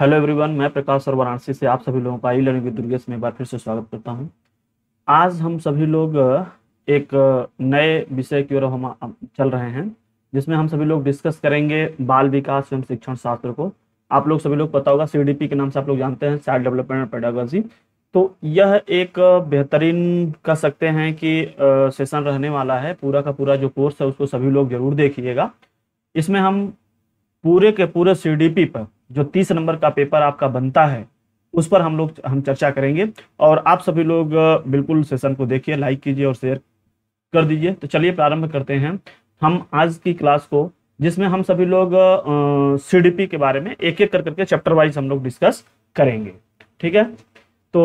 hello everyone मैं प्रकाश और वाराणसी से आप सभी लोगों का आई लर्निंग दुर्गेश में एक बार फिर से स्वागत करता हूं आज हम सभी लोग एक नए विषय की ओर हम चल रहे हैं जिसमें हम सभी लोग डिस्कस करेंगे बाल विकास एवं शिक्षण शास्त्र को आप लोग सभी लोग पता होगा सी के नाम से आप लोग जानते हैं चाइल्ड डेवलपमेंट पेडागोजी तो यह एक बेहतरीन कह सकते हैं कि सेशन रहने वाला है पूरा का पूरा जो कोर्स है उसको सभी लोग जरूर देखिएगा इसमें हम पूरे के पूरे सी पर जो तीस नंबर का पेपर आपका बनता है उस पर हम लोग हम चर्चा करेंगे और आप सभी लोग बिल्कुल सेशन को देखिए लाइक कीजिए और शेयर कर दीजिए तो चलिए प्रारंभ करते हैं हम आज की क्लास को जिसमें हम सभी लोग सी के बारे में एक एक कर करके चैप्टर वाइज हम लोग डिस्कस करेंगे ठीक है तो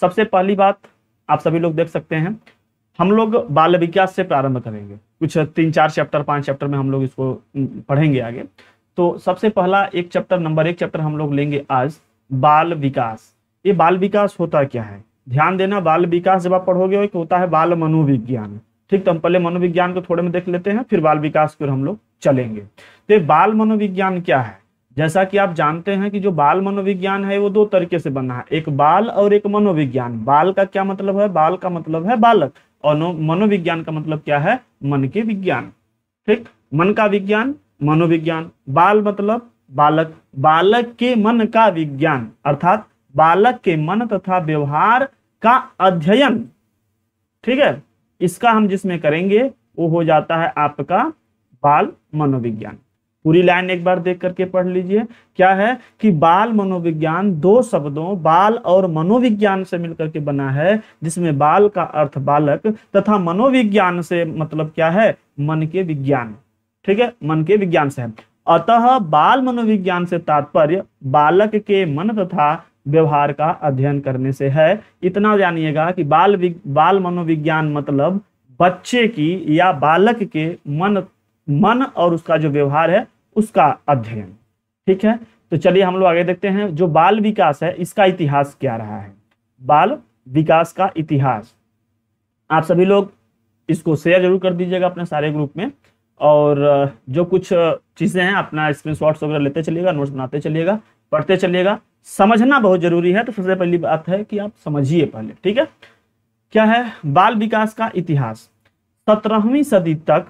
सबसे पहली बात आप सभी लोग देख सकते हैं हम लोग बाल विकास से प्रारंभ करेंगे कुछ तीन चार चैप्टर पांच चैप्टर में हम लोग इसको पढ़ेंगे आगे तो सबसे पहला एक चैप्टर नंबर एक चैप्टर हम लोग लेंगे आज बाल विकास ये बाल विकास होता क्या है ध्यान देना बाल विकास जब आप पढ़ोगे हो, होता है बाल मनोविज्ञान ठीक तो हम पहले मनोविज्ञान को थोड़े में देख लेते हैं फिर बाल विकास पर हम लोग चलेंगे तो बाल मनोविज्ञान क्या है जैसा कि आप जानते हैं कि जो बाल मनोविज्ञान है वो दो तरीके से बना है एक बाल और एक मनोविज्ञान बाल का क्या मतलब है बाल का मतलब है बालक और मनोविज्ञान का मतलब क्या है मन के विज्ञान ठीक मन का विज्ञान मनोविज्ञान बाल मतलब बालक बालक के मन का विज्ञान अर्थात बालक के मन तथा व्यवहार का अध्ययन ठीक है इसका हम जिसमें करेंगे वो हो जाता है आपका बाल मनोविज्ञान पूरी लाइन एक बार देख करके पढ़ लीजिए क्या है कि बाल मनोविज्ञान दो शब्दों बाल और मनोविज्ञान से मिलकर के बना है जिसमें बाल का अर्थ बालक तथा मनोविज्ञान से मतलब क्या है मन के विज्ञान ठीक है मन के विज्ञान से है अतः बाल मनोविज्ञान से तात्पर्य बालक के मन तथा व्यवहार का अध्ययन करने से है इतना जानिएगा कि बाल बाल मनोविज्ञान मतलब बच्चे की या बालक के मन मन और उसका जो व्यवहार है उसका अध्ययन ठीक है तो चलिए हम लोग आगे देखते हैं जो बाल विकास है इसका इतिहास क्या रहा है बाल विकास का इतिहास आप सभी लोग इसको शेयर जरूर कर दीजिएगा अपने सारे ग्रुप में और जो कुछ चीज़ें हैं अपना स्क्रीन वगैरह लेते चलिएगा नोट्स बनाते चलिएगा पढ़ते चलिएगा समझना बहुत जरूरी है तो सबसे पहली बात है कि आप समझिए पहले ठीक है क्या है बाल विकास का इतिहास सत्रहवीं सदी तक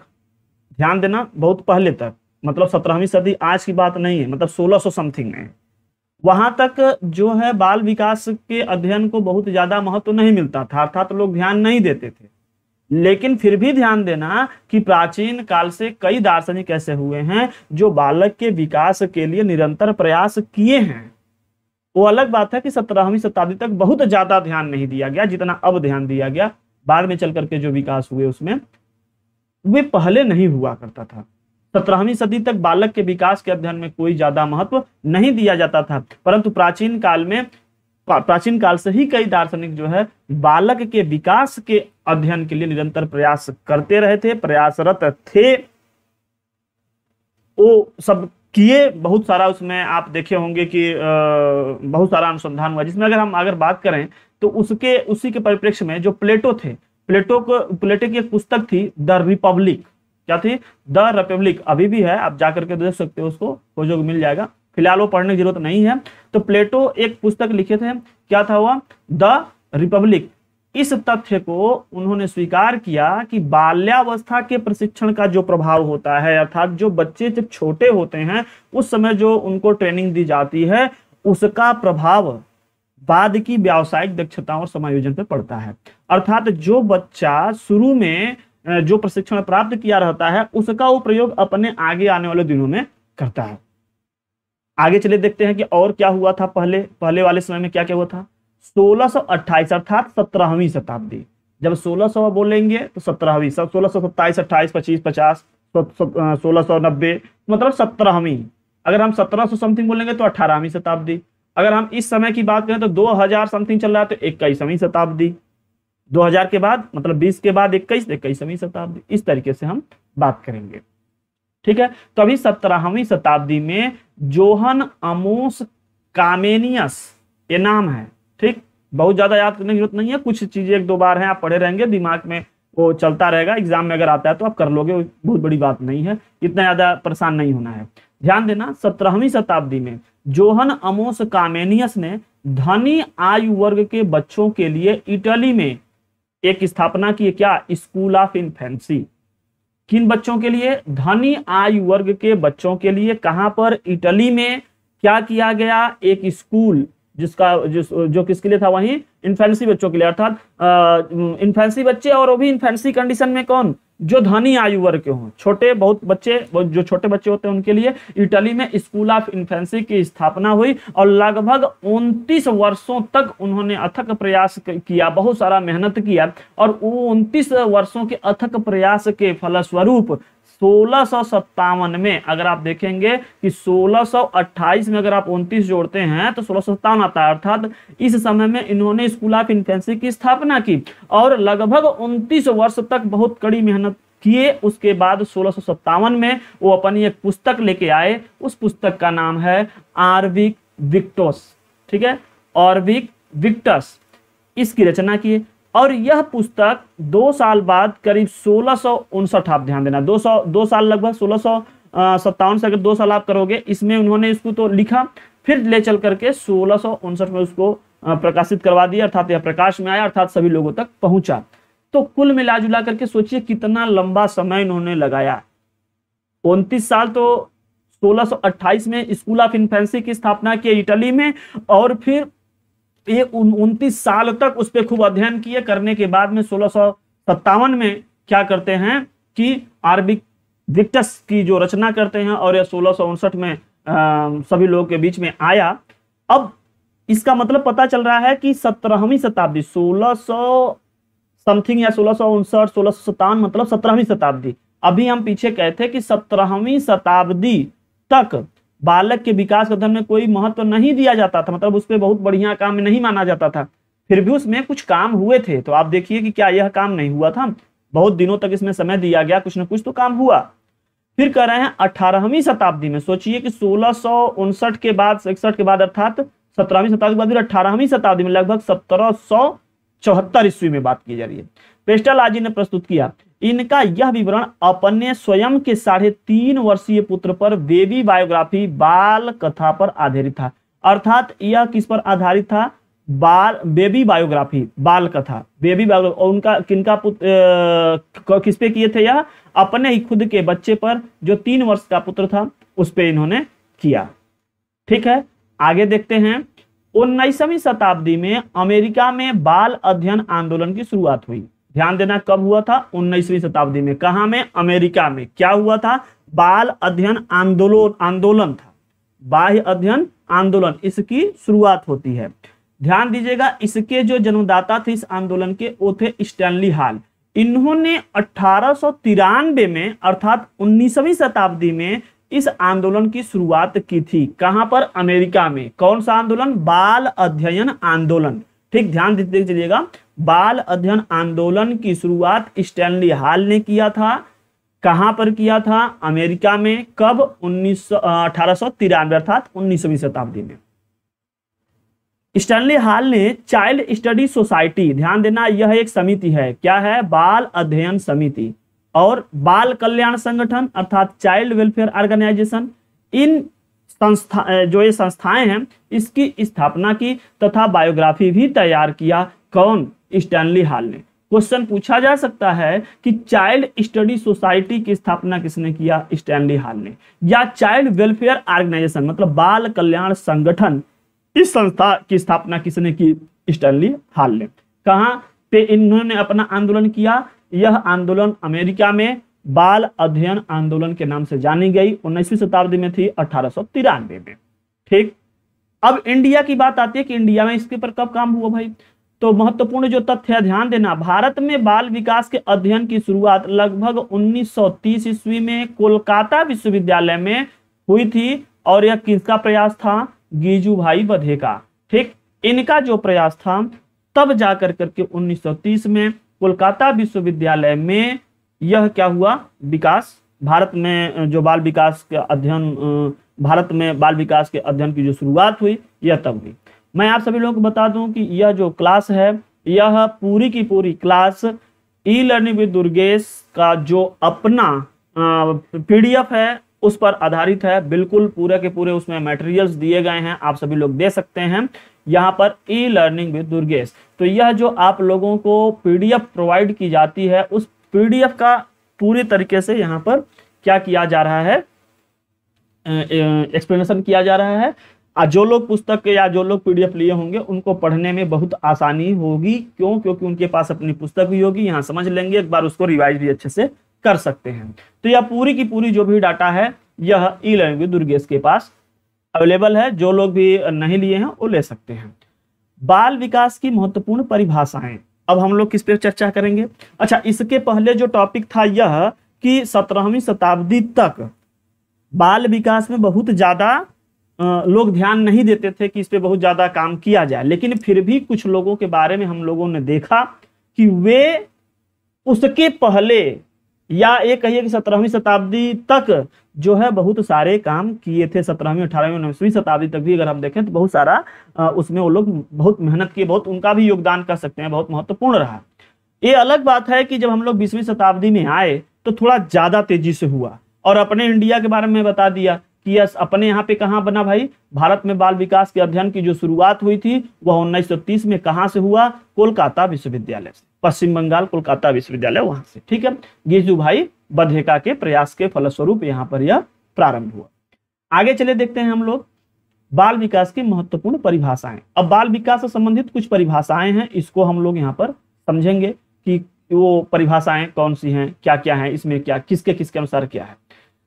ध्यान देना बहुत पहले तक मतलब सत्रहवीं सदी आज की बात नहीं है मतलब 1600 समथिंग में वहां तक जो है बाल विकास के अध्ययन को बहुत ज्यादा महत्व तो नहीं मिलता था अर्थात तो लोग ध्यान नहीं देते थे लेकिन फिर भी ध्यान देना कि प्राचीन काल से कई दार्शनिक ऐसे हुए हैं जो बालक के विकास के लिए निरंतर प्रयास किए हैं वो अलग बात है कि सत्रहवीं शताब्दी तक बहुत ज्यादा ध्यान नहीं दिया गया जितना अब ध्यान दिया गया बाद में चल करके जो विकास हुए उसमें वे पहले नहीं हुआ करता था सत्रहवीं सदी तक बालक के विकास के अध्ययन में कोई ज्यादा महत्व नहीं दिया जाता था परंतु प्राचीन काल में प्राचीन काल से ही कई दार्शनिक जो है बालक के विकास के अध्ययन के लिए निरंतर प्रयास करते रहे थे प्रयासरत थे वो सब किए बहुत सारा उसमें आप देखे होंगे कि आ, बहुत सारा अनुसंधान हुआ जिसमें अगर हम अगर बात करें तो उसके उसी के परिप्रेक्ष्य में जो प्लेटो थे प्लेटो को प्लेटो की एक पुस्तक थी द रिपब्लिक क्या थी द रिपब्लिक अभी भी है आप जाकर के देख सकते हो उसको खोजोग मिल जाएगा फिलहाल वो पढ़ने की जरूरत नहीं है तो प्लेटो एक पुस्तक लिखे थे क्या था वह द रिपब्लिक इस तथ्य को उन्होंने स्वीकार किया कि बाल्यावस्था के प्रशिक्षण का जो प्रभाव होता है अर्थात जो बच्चे जब छोटे होते हैं उस समय जो उनको ट्रेनिंग दी जाती है उसका प्रभाव बाद की व्यावसायिक दक्षताओं और समायोजन पर पड़ता है अर्थात जो बच्चा शुरू में जो प्रशिक्षण प्राप्त किया रहता है उसका वो प्रयोग अपने आगे आने वाले दिनों में करता है आगे चले देखते हैं कि और क्या हुआ था पहले पहले वाले समय में क्या क्या हुआ था 1628 अर्थात सत्रहवीं शताब्दी जब 1600 बोलेंगे तो सत्रहवीं सब सोलह सौ सत्ताईस अट्ठाईस पच्चीस पचास सोलह सौ नब्बे मतलब सत्रहवीं अगर हम सत्रह सौ समथिंग बोलेंगे तो अठारहवीं शताब्दी अगर हम इस समय की बात करें तो दो हजार समथिंग चल रहा है तो इक्कीसवीं शताब्दी 2000 के बाद मतलब 20 के बाद इक्कीस इक्कीसवीं शताब्दी इस तरीके से हम बात करेंगे ठीक है तभी सत्रहवीं शताब्दी में जोहन अमोस कामेनियस ये नाम है ठीक बहुत ज्यादा याद करने की जरूरत नहीं है कुछ चीजें एक दो बार हैं आप पढ़े रहेंगे दिमाग में वो चलता रहेगा एग्जाम में अगर आता है तो आप कर लोगे बहुत बड़ी बात नहीं है इतना ज्यादा परेशान नहीं होना है ध्यान देना सत्रहवीं शताब्दी में जोहन अमोस कामेनियस ने धनी आयु वर्ग के बच्चों के लिए इटली में एक स्थापना की क्या स्कूल ऑफ इन्फेंसी किन बच्चों के लिए धनी आयु वर्ग के बच्चों के लिए कहां पर इटली में क्या किया गया एक स्कूल जिसका जिस, जो किसके लिए था वही इन्फेंसी बच्चों के लिए अर्थात इन्फेंसी बच्चे और वो भी इन्फेंसी कंडीशन में कौन जो धनी आयु वर्ग के हों छोटे बहुत बच्चे जो छोटे बच्चे होते हैं उनके लिए इटली में स्कूल ऑफ इन्फेंसी की स्थापना हुई और लगभग उनतीस वर्षों तक उन्होंने अथक प्रयास किया बहुत सारा मेहनत किया और वो उनतीस वर्षों के अथक प्रयास के फलस्वरूप सोलह में अगर आप देखेंगे कि 1628 में अगर आप उनतीस जोड़ते हैं तो सोलह आता है अर्थात इस समय में इन्होंने स्कूल ऑफ इन्फेंसी की स्थापना की और लगभग उनतीस वर्ष तक बहुत कड़ी मेहनत किए उसके बाद सोलह में वो अपनी एक पुस्तक लेके आए उस पुस्तक का नाम है आर्विक विक्टोस ठीक है ऑर्विक विक्टस इसकी रचना किए और यह पुस्तक दो साल बाद करीब सोलह आप ध्यान देना दो सौ दो साल लगभग सोलह सौ सत्तावन से अगर दो साल आप करोगे इसमें उन्होंने इसको तो लिखा फिर ले चल करके सोलह में उसको प्रकाशित करवा दिया अर्थात यह प्रकाश में आया अर्थात सभी लोगों तक पहुंचा तो कुल मिला जुला करके सोचिए कितना लंबा समय इन्होंने लगाया उनतीस साल तो 1628 में स्कूल ऑफ इन्फेंसी की स्थापना की इटली में और फिर ये उनतीस साल तक उस पर खूब अध्ययन किए करने के बाद में सोलह में क्या करते हैं कि आरबिक विक्टस की जो रचना करते हैं और यह सोलह में आ, सभी लोगों के बीच में आया अब इसका मतलब पता चल रहा है कि सत्रहवीं शताब्दी सौ समथिंग या सोलह सौ उनसठ सोलह मतलब सत्रहवीं शताब्दी अभी हम पीछे कहे थे कि सत्रहवीं शताब्दी तक बालक के विकास कथन में कोई महत्व तो नहीं दिया जाता था मतलब उस पर बहुत बढ़िया काम नहीं माना जाता था फिर भी उसमें कुछ काम हुए थे तो आप देखिए कि क्या यह काम नहीं हुआ था बहुत दिनों तक इसमें समय दिया गया कुछ ना कुछ तो काम हुआ फिर कह रहे हैं अठारहवीं शताब्दी में सोचिए कि सोलह के बाद इकसठ के बाद अर्थात सत्रहवीं शताब्दी के बाद फिर अठारहवीं शताब्दी में लगभग सत्रह ईस्वी में बात की जा रही है पेस्टल आजी ने प्रस्तुत किया इनका यह विवरण अपने स्वयं के साढ़े तीन वर्षीय पुत्र पर बेबी बायोग्राफी बाल कथा पर आधारित था अर्थात यह किस पर आधारित था बाल बेबी बायोग्राफी बाल कथा बेबी बायोग्राफी और उनका किनका पुत्र किस पे किए थे यह अपने ही खुद के बच्चे पर जो तीन वर्ष का पुत्र था उस पर इन्होंने किया ठीक है आगे देखते हैं उन्नीसवीं शताब्दी में अमेरिका में बाल अध्ययन आंदोलन की शुरुआत हुई ध्यान देना कब हुआ था उन्नीसवी शताब्दी में कहा में अमेरिका में क्या हुआ था बाल अध्ययन आंदोलन आंदोलन था बाह्य अध्ययन आंदोलन इसकी शुरुआत होती है ध्यान दीजिएगा इसके जो जन्मदाता थे इस आंदोलन के वो थे स्टैनली हाल इन्होंने अठारह में अर्थात उन्नीसवी शताब्दी में इस आंदोलन की शुरुआत की थी कहां पर अमेरिका में कौन सा आंदोलन बाल अध्ययन आंदोलन ठीक ध्यान देते चलिएगा बाल अध्ययन आंदोलन की शुरुआत स्टैनली हाल ने किया था कहां पर किया था अमेरिका में कब उन्नीस सौ अर्थात उन्नीसवीं शताब्दी में स्टैनली हाल ने चाइल्ड स्टडी सोसाइटी ध्यान देना यह एक समिति है क्या है बाल अध्ययन समिति और बाल कल्याण संगठन अर्थात चाइल्ड वेलफेयर ऑर्गेनाइजेशन इन संस्था जो ये संस्थाएं हैं इसकी स्थापना की तथा बायोग्राफी भी तैयार किया कौन स्टैनली हाल ने क्वेश्चन पूछा जा सकता है कि चाइल्ड स्टडी सोसाइटी की स्थापना किसने किया स्टैनली हाल ने या चाइल्ड वेलफेयर ऑर्गेनाइजेशन मतलब बाल कल्याण संगठन इस संस्था की स्थापना किसने की स्टैनली हाल ने कहा पे इन्होंने अपना आंदोलन किया यह आंदोलन अमेरिका में बाल अध्ययन आंदोलन के नाम से जानी गई उन्नीसवीं शताब्दी में थी अठारह में ठीक अब इंडिया की बात आती है कि इंडिया में इसके ऊपर कब काम हुआ भाई तो महत्वपूर्ण जो तथ्य ध्यान देना भारत में बाल विकास के अध्ययन की शुरुआत लगभग 1930 ईस्वी में कोलकाता विश्वविद्यालय में हुई थी और यह किसका प्रयास था गीजू भाई बधे का ठीक इनका जो प्रयास था तब जाकर करके 1930 में कोलकाता विश्वविद्यालय में यह क्या हुआ विकास भारत में जो बाल विकास के अध्ययन भारत में बाल विकास के अध्ययन की जो शुरुआत हुई यह तब हुई मैं आप सभी लोगों को बता दूं कि यह जो क्लास है यह पूरी की पूरी class e learning with Durgesh का जो अपना पीडीएफ है उस पर आधारित है बिल्कुल पूरे के पूरे उसमें मटेरियल्स दिए गए हैं आप सभी लोग दे सकते हैं यहाँ पर ई लर्निंग विद दुर्गेश तो यह जो आप लोगों को पीडीएफ प्रोवाइड की जाती है उस पीडीएफ का पूरी तरीके से यहाँ पर क्या किया जा रहा है एक्सप्लेनेशन किया जा रहा है आ जो लोग पुस्तक या जो लोग पीडीएफ लिए होंगे उनको पढ़ने में बहुत आसानी होगी क्यों क्योंकि उनके पास अपनी पुस्तक भी होगी यहाँ समझ लेंगे एक बार उसको रिवाइज भी अच्छे से कर सकते हैं तो यह पूरी की पूरी जो भी डाटा है यह ई लैंग्वेज दुर्गेश के पास अवेलेबल है जो लोग भी नहीं लिए हैं वो ले सकते हैं बाल विकास की महत्वपूर्ण परिभाषाएं अब हम लोग किस पे चर्चा करेंगे अच्छा इसके पहले जो टॉपिक था यह कि सत्रहवीं शताब्दी तक बाल विकास में बहुत ज्यादा लोग ध्यान नहीं देते थे कि इस पे बहुत ज्यादा काम किया जाए लेकिन फिर भी कुछ लोगों के बारे में हम लोगों ने देखा कि वे उसके पहले या ये कहिए कि सत्रहवीं शताब्दी तक जो है बहुत सारे काम किए थे सत्रहवीं अठारहवीं उन्नीसवीं शताब्दी तक भी अगर हम देखें तो बहुत सारा उसमें वो लोग बहुत मेहनत किए बहुत उनका भी योगदान कर सकते हैं बहुत महत्वपूर्ण रहा ये अलग बात है कि जब हम लोग बीसवीं शताब्दी में आए तो थोड़ा ज्यादा तेजी से हुआ और अपने इंडिया के बारे में बता दिया यस अपने यहाँ पे कहाँ बना भाई भारत में बाल विकास के अध्ययन की जो शुरुआत हुई थी वह 1930 में कहाँ से हुआ कोलकाता विश्वविद्यालय से पश्चिम बंगाल कोलकाता विश्वविद्यालय वहां से ठीक है गेजू भाई बधेका के प्रयास के फलस्वरूप यहाँ पर यह प्रारंभ हुआ आगे चले देखते हैं हम लोग बाल विकास की महत्वपूर्ण परिभाषाएं अब बाल विकास से संबंधित कुछ परिभाषाएं हैं इसको हम लोग यहाँ पर समझेंगे कि वो परिभाषाएं कौन सी हैं क्या क्या हैं इसमें क्या किसके किसके अनुसार क्या है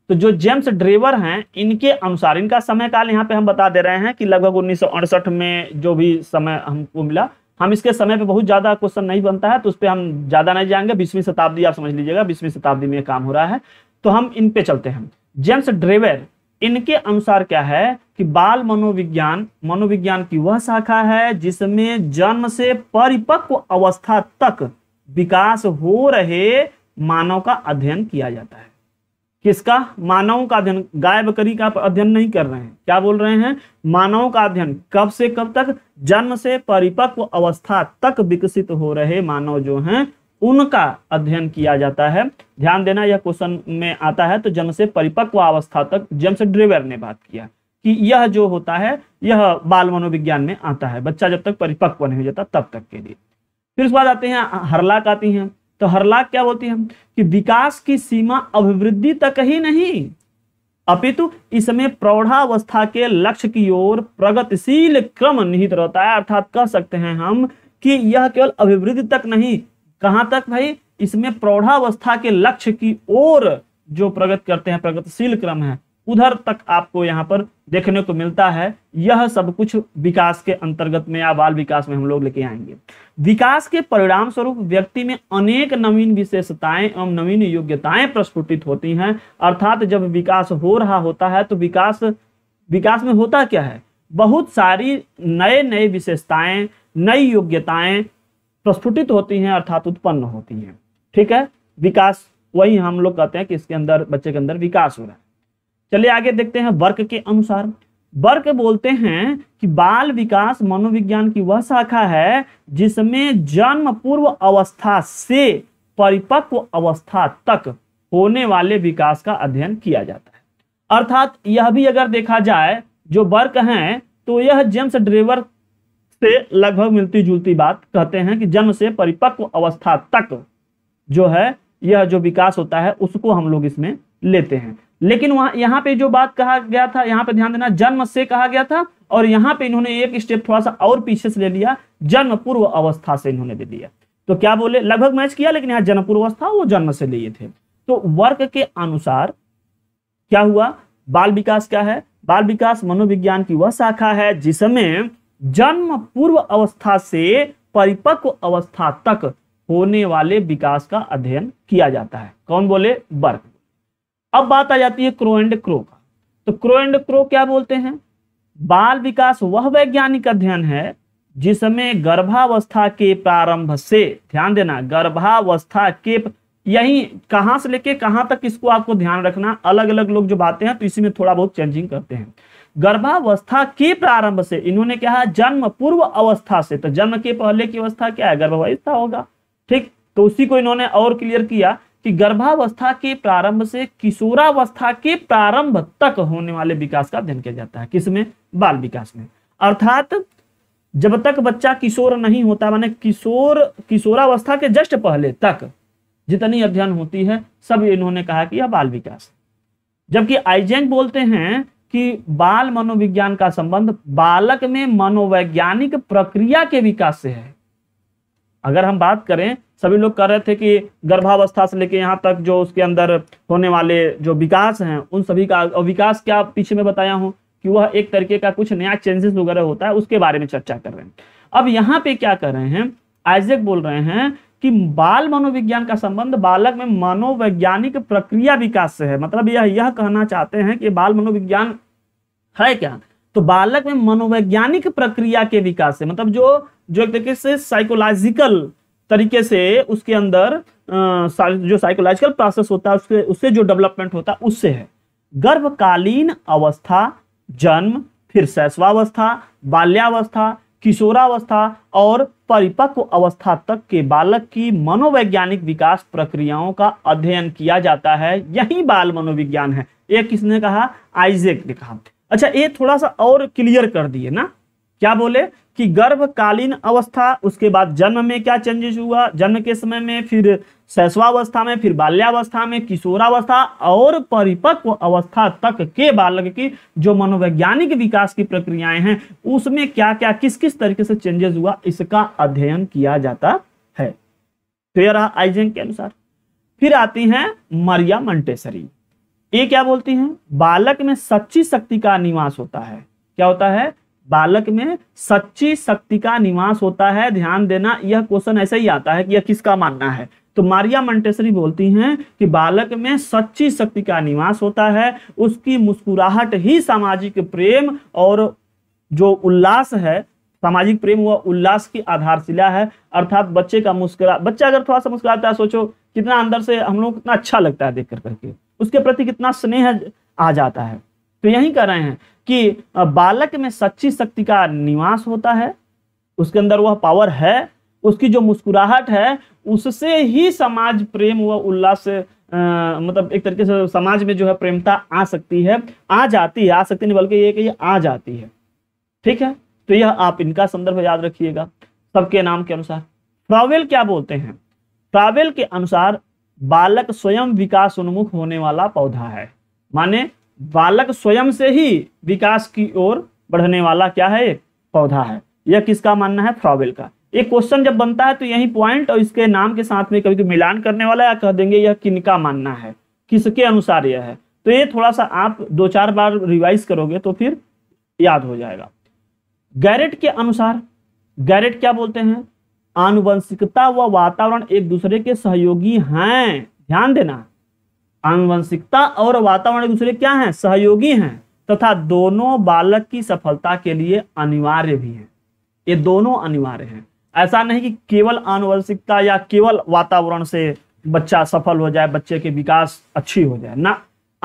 तो जो जेम्स ड्रेवर हैं इनके अनुसार इनका समय काल यहाँ पे हम बता दे रहे हैं कि लगभग उन्नीस में जो भी समय हमको मिला हम इसके समय पे बहुत ज़्यादा क्वेश्चन नहीं बनता है तो उस पर हम ज़्यादा नहीं जाएंगे बीसवीं शताब्दी आप समझ लीजिएगा बीसवीं शताब्दी में काम हो रहा है तो हम इन पे चलते हैं जेम्स ड्रेवर इनके अनुसार क्या है कि बाल मनोविज्ञान मनोविज्ञान की वह शाखा है जिसमें जन्म से परिपक्व अवस्था तक विकास हो रहे मानव का अध्ययन किया जाता है किसका मानवों का अध्ययन गाय बकरी का अध्ययन नहीं कर रहे हैं क्या बोल रहे हैं मानव का अध्ययन कब से कब तक जन्म से परिपक्व अवस्था तक विकसित हो रहे मानव जो हैं उनका अध्ययन किया जाता है ध्यान देना यह क्वेश्चन में आता है तो जन्म से परिपक्व अवस्था तक जेम्स ड्रेवर ने बात किया कि यह जो होता है यह बाल मनोविज्ञान में आता है बच्चा जब तक परिपक्व नहीं हो जाता तब तक के लिए फिर उसके बाद आते हैं हरलाक आती हैं तो हरलाक क्या बोलती है कि विकास की सीमा अभिवृद्धि तक ही नहीं अपितु इसमें प्रौढ़ावस्था के लक्ष्य की ओर प्रगतिशील क्रम निहित रहता है अर्थात कह सकते हैं हम कि यह केवल अभिवृद्धि तक नहीं कहां तक भाई इसमें प्रौढ़ावस्था के लक्ष्य की ओर जो प्रगति करते हैं प्रगतिशील क्रम है उधर तक आपको यहाँ पर देखने को मिलता है यह सब कुछ विकास के अंतर्गत में या बाल विकास में हम लोग लेके आएंगे विकास के परिणाम स्वरूप व्यक्ति में अनेक नवीन विशेषताएं एवं नवीन योग्यताएं प्रस्फुटित होती हैं अर्थात जब विकास हो रहा होता है तो विकास विकास में होता क्या है बहुत सारी नए नए विशेषताएं नई योग्यताएं प्रस्फुटित होती हैं अर्थात उत्पन्न होती हैं ठीक है विकास वही हम लोग कहते हैं कि इसके अंदर बच्चे के अंदर विकास हो रहा है चलिए आगे देखते हैं वर्क के अनुसार वर्क बोलते हैं कि बाल विकास मनोविज्ञान की वह शाखा है जिसमें जन्म पूर्व अवस्था से परिपक्व अवस्था तक होने वाले विकास का अध्ययन किया जाता है अर्थात यह भी अगर देखा जाए जो वर्क हैं तो यह जेम्स ड्रेवर से लगभग मिलती जुलती बात कहते हैं कि जन्म से परिपक्व अवस्था तक जो है यह जो विकास होता है उसको हम लोग इसमें लेते हैं लेकिन वहां यहाँ पे जो बात कहा गया था यहाँ पे ध्यान देना जन्म से कहा गया था और यहाँ पे इन्होंने एक स्टेप थोड़ा सा और पीछे से ले लिया जन्म पूर्व अवस्था से इन्होंने दे दिया तो क्या बोले लगभग मैच किया लेकिन यहाँ जन्म पूर्व अवस्था वो जन्म से लिए थे तो वर्ग के अनुसार क्या हुआ बाल विकास क्या है बाल विकास मनोविज्ञान की वह शाखा है जिसमें जन्म पूर्व अवस्था से परिपक्व अवस्था तक होने वाले विकास का अध्ययन किया जाता है कौन बोले वर्ग अब बात आ जाती है क्रो एंड क्रो का तो क्रो एंड क्रो क्या बोलते हैं बाल विकास वह वैज्ञानिक अध्ययन है जिसमें गर्भावस्था के प्रारंभ से ध्यान देना गर्भावस्था के यही कहां से लेके कहां तक इसको आपको ध्यान रखना अलग अलग लोग जो बातें हैं तो इसी में थोड़ा बहुत चेंजिंग करते हैं गर्भावस्था के प्रारंभ से इन्होंने कहा जन्म पूर्व अवस्था से तो जन्म के पहले की अवस्था क्या है गर्भावस्था होगा ठीक तो उसी को इन्होंने और क्लियर किया कि गर्भावस्था के प्रारंभ से किशोरावस्था के प्रारंभ तक होने वाले विकास का अध्ययन किया जाता है किसमें बाल विकास में अर्थात जब तक बच्चा किशोर नहीं होता माने किशोर किशोरावस्था के जस्ट पहले तक जितनी अध्ययन होती है सब इन्होंने कहा कि यह बाल विकास जबकि आइजेंग बोलते हैं कि बाल मनोविज्ञान का संबंध बालक में मनोवैज्ञानिक प्रक्रिया के विकास से है अगर हम बात करें सभी लोग कह रहे थे कि गर्भावस्था से लेके यहाँ तक जो उसके अंदर होने वाले जो विकास हैं उन सभी का और विकास क्या पीछे में बताया हूँ कि वह एक तरीके का कुछ नया चेंजेस वगैरह होता है उसके बारे में चर्चा कर रहे हैं अब यहाँ पे क्या कर रहे हैं आइजक बोल रहे हैं कि बाल मनोविज्ञान का संबंध बालक में मनोवैज्ञानिक प्रक्रिया विकास से है मतलब यह यह कहना चाहते हैं कि बाल मनोविज्ञान है क्या तो बालक में मनोवैज्ञानिक प्रक्रिया के विकास से मतलब जो जो एक तरीके से साइकोलॉजिकल तरीके से उसके अंदर जो साइकोलॉजिकल प्रोसेस होता है उसके उससे जो डेवलपमेंट होता है उससे है गर्भकालीन अवस्था जन्म फिर शैशवावस्था बाल्यावस्था किशोरावस्था और परिपक्व अवस्था तक के बालक की मनोवैज्ञानिक विकास प्रक्रियाओं का अध्ययन किया जाता है यही बाल मनोविज्ञान है ये किसने कहा आइजेक ने कहा अच्छा ये थोड़ा सा और क्लियर कर दिए ना क्या बोले कि गर्भकालीन अवस्था उसके बाद जन्म में क्या चेंजेस हुआ जन्म के समय में फिर शैशवावस्था में फिर बाल्यावस्था में किशोरावस्था और परिपक्व अवस्था तक के बालक की जो मनोवैज्ञानिक विकास की प्रक्रियाएं हैं उसमें क्या क्या किस किस तरीके से चेंजेस हुआ इसका अध्ययन किया जाता है तो यह रहा आइजन के अनुसार फिर आती हैं मरिया मंटेसरी ये क्या बोलती हैं बालक में सच्ची शक्ति का निवास होता है क्या होता है बालक में सच्ची शक्ति का निवास होता है ध्यान देना यह क्वेश्चन ऐसे ही आता है कि यह किसका मानना है तो मारिया मंटेसरी बोलती हैं कि बालक में सच्ची शक्ति का निवास होता है उसकी मुस्कुराहट ही सामाजिक प्रेम और जो उल्लास है सामाजिक प्रेम व उल्लास की आधारशिला है अर्थात बच्चे का मुस्कुरा बच्चा अगर थोड़ा सा मुस्कुराता है सोचो कितना अंदर से हम लोग कितना अच्छा लगता है देख कर करके उसके प्रति कितना स्नेह आ जाता है तो यही कह रहे हैं कि बालक में सच्ची शक्ति का निवास होता है उसके अंदर वह पावर है उसकी जो मुस्कुराहट है उससे ही समाज प्रेम व उल्लास मतलब एक तरीके से समाज में जो है प्रेमता आ सकती है आ जाती है आ सकती नहीं बल्कि ये कि आ जाती है ठीक है तो यह आप इनका संदर्भ याद रखिएगा सबके नाम के अनुसार ट्रावेल क्या बोलते हैं ट्रावेल के अनुसार बालक स्वयं विकास उन्मुख होने वाला पौधा है माने बालक स्वयं से ही विकास की ओर बढ़ने वाला क्या है पौधा है यह किसका मानना है फ्रॉबेल का एक क्वेश्चन जब बनता है तो यही पॉइंट और इसके नाम के साथ में कभी मिलान करने वाला या कह देंगे यह किनका मानना है किसके अनुसार यह है तो ये थोड़ा सा आप दो चार बार रिवाइज करोगे तो फिर याद हो जाएगा गैरेट के अनुसार गैरेट क्या बोलते हैं आनुवंशिकता व वा वातावरण एक दूसरे के सहयोगी हैं ध्यान देना आनुवंशिकता और वातावरण एक दूसरे क्या है सहयोगी हैं तथा दोनों बालक की सफलता के लिए अनिवार्य भी हैं ये दोनों अनिवार्य हैं ऐसा नहीं कि केवल आनुवंशिकता या केवल वातावरण से बच्चा सफल हो जाए बच्चे के विकास अच्छी हो जाए ना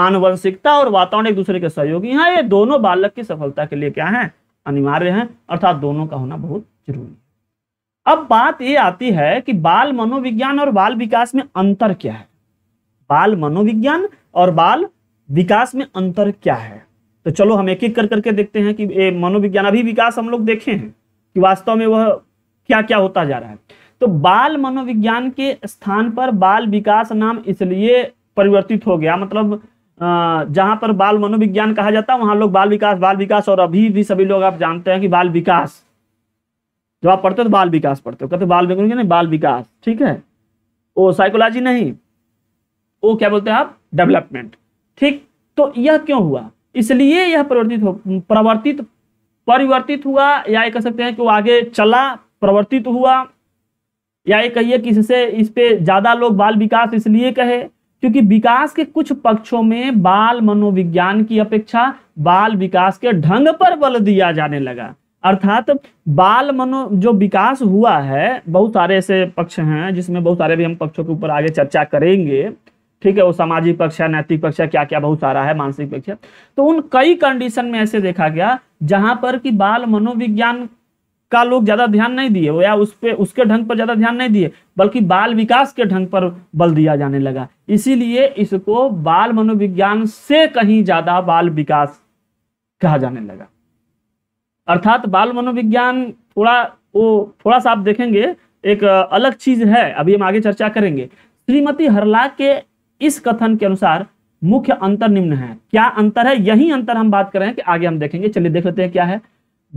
आनुवंशिकता और वातावरण एक दूसरे के सहयोगी हाँ ये दोनों बालक की सफलता के लिए क्या है अनिवार्य है अर्थात दोनों का होना बहुत जरूरी है अब बात ये आती है कि बाल मनोविज्ञान और बाल विकास में अंतर क्या है बाल मनोविज्ञान और बाल विकास में अंतर क्या है तो चलो हम एक एक कर करके देखते हैं कि मनोविज्ञान अभी विकास हम लोग देखे हैं कि वास्तव में वह क्या क्या होता जा रहा है तो बाल मनोविज्ञान के स्थान पर बाल विकास नाम इसलिए परिवर्तित हो गया मतलब जहां पर बाल मनोविज्ञान कहा जाता है वहां लोग बाल विकास बाल विकास और अभी भी सभी लोग आप जानते हैं कि बाल विकास जब आप पढ़ते हो तो बाल विकास पढ़ते हो कहते बाल विकास बाल विकास ठीक है ओ साइकोलॉजी नहीं वो क्या बोलते हैं आप डेवलपमेंट ठीक तो यह क्यों हुआ इसलिए यह परिवर्तित परिवर्तित परिवर्तित हुआ या कह सकते हैं कि वो आगे चला प्रवर्तित हुआ या ये कहिए कि इससे इस पे ज़्यादा लोग बाल विकास इसलिए कहे क्योंकि विकास के कुछ पक्षों में बाल मनोविज्ञान की अपेक्षा बाल विकास के ढंग पर बल दिया जाने लगा अर्थात बाल मनो जो विकास हुआ है बहुत सारे ऐसे पक्ष हैं जिसमें बहुत सारे भी हम पक्षों के ऊपर आगे चर्चा करेंगे ठीक है वो सामाजिक पक्ष है नैतिक पक्ष है क्या क्या बहुत सारा है मानसिक पक्ष है तो उन कई कंडीशन में ऐसे देखा गया जहां पर कि बाल मनोविज्ञान का लोग ज्यादा ध्यान नहीं दिए या उस पे उसके ढंग पर ज्यादा ध्यान नहीं दिए बल्कि बाल विकास के ढंग पर बल दिया जाने लगा इसीलिए इसको बाल मनोविज्ञान से कहीं ज्यादा बाल विकास कहा जाने लगा अर्थात बाल मनोविज्ञान थोड़ा वो थोड़ा सा आप देखेंगे एक अलग चीज है अभी हम आगे चर्चा करेंगे श्रीमती हरला के इस कथन के अनुसार मुख्य अंतर निम्न है क्या अंतर है यही अंतर हम बात कर रहे हैं कि आगे हम देखेंगे चलिए देख लेते हैं क्या है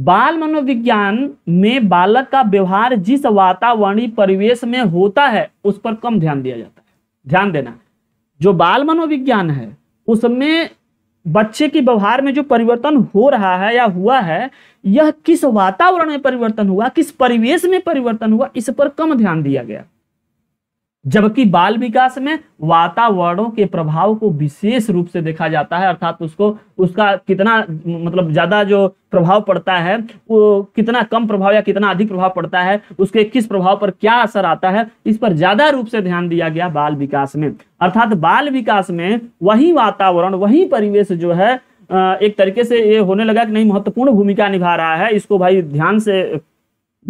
बाल मनोविज्ञान में बालक का व्यवहार जिस वातावरणीय परिवेश में होता है उस पर कम ध्यान दिया जाता है ध्यान देना जो बाल मनोविज्ञान है उसमें बच्चे के व्यवहार में जो परिवर्तन हो रहा है या हुआ है यह किस वातावरण में परिवर्तन हुआ किस परिवेश में परिवर्तन हुआ इस पर कम ध्यान दिया गया जबकि बाल विकास में वातावरणों के प्रभाव को विशेष रूप से देखा जाता है अर्थात उसको उसका कितना मतलब ज्यादा जो प्रभाव पड़ता है वो कितना कम प्रभाव या कितना अधिक प्रभाव पड़ता है उसके किस प्रभाव पर क्या असर आता है इस पर ज्यादा रूप से ध्यान दिया गया बाल विकास में अर्थात बाल विकास में वही वातावरण वही परिवेश जो है एक तरीके से ये होने लगा कि नहीं महत्वपूर्ण भूमिका निभा रहा है इसको भाई ध्यान से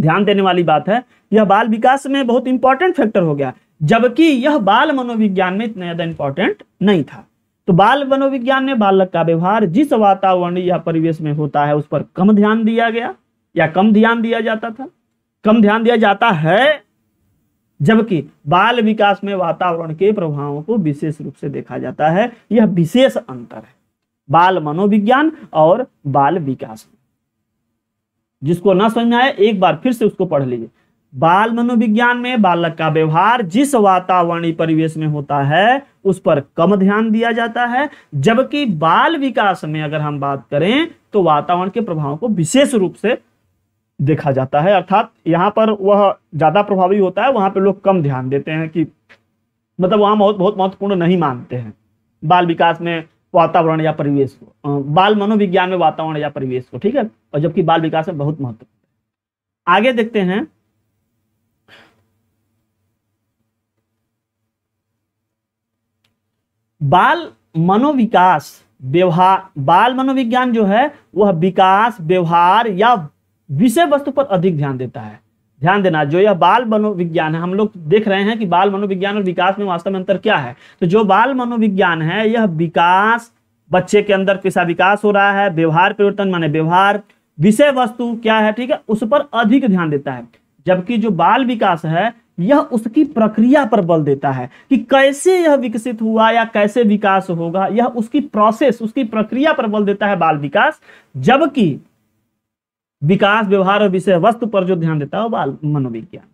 ध्यान देने वाली बात है यह बाल विकास में बहुत इंपॉर्टेंट फैक्टर हो गया जबकि यह बाल मनोविज्ञान में इतना ज़्यादा इंपॉर्टेंट नहीं था तो बाल मनोविज्ञान में बालक का व्यवहार जिस वातावरण या परिवेश में होता है उस पर कम ध्यान दिया गया या कम ध्यान दिया जाता था कम ध्यान दिया जाता है जबकि बाल विकास में वातावरण के प्रभावों को विशेष रूप से देखा जाता है यह विशेष अंतर है बाल मनोविज्ञान और बाल विकास में जिसको ना समझ में आया एक बार फिर से उसको पढ़ लीजिए बाल मनोविज्ञान में बालक का व्यवहार जिस वातावरणीय परिवेश में होता है उस पर कम ध्यान दिया जाता है जबकि बाल विकास में अगर हम बात करें तो वातावरण के प्रभाव को विशेष रूप से देखा जाता है अर्थात यहाँ पर वह ज्यादा प्रभावी होता है वहां पर लोग कम ध्यान देते हैं कि मतलब वहां बहुत बहुत महत्वपूर्ण नहीं मानते हैं बाल विकास में वातावरण या परिवेश को बाल मनोविज्ञान में वातावरण या परिवेश को ठीक है और जबकि बाल विकास में बहुत महत्वपूर्ण आगे देखते हैं बाल मनोविकास व्यवहार बाल मनोविज्ञान जो है वह विकास व्यवहार या विषय वस्तु पर अधिक ध्यान देता है ध्यान देना जो यह बाल मनोविज्ञान है हम लोग देख रहे हैं कि बाल मनोविज्ञान और विकास में वास्तव में अंतर क्या है तो जो बाल मनोविज्ञान है यह विकास बच्चे के अंदर कैसा विकास हो रहा है व्यवहार परिवर्तन माने व्यवहार विषय वस्तु क्या है ठीक है उस पर अधिक ध्यान देता है जबकि जो बाल विकास है यह उसकी प्रक्रिया पर बल देता है कि कैसे यह विकसित हुआ या कैसे विकास होगा यह उसकी प्रोसेस उसकी प्रक्रिया पर बल देता है बाल विकास जबकि विकास व्यवहार और विषय वस्तु पर जो ध्यान देता है बाल मनोविज्ञान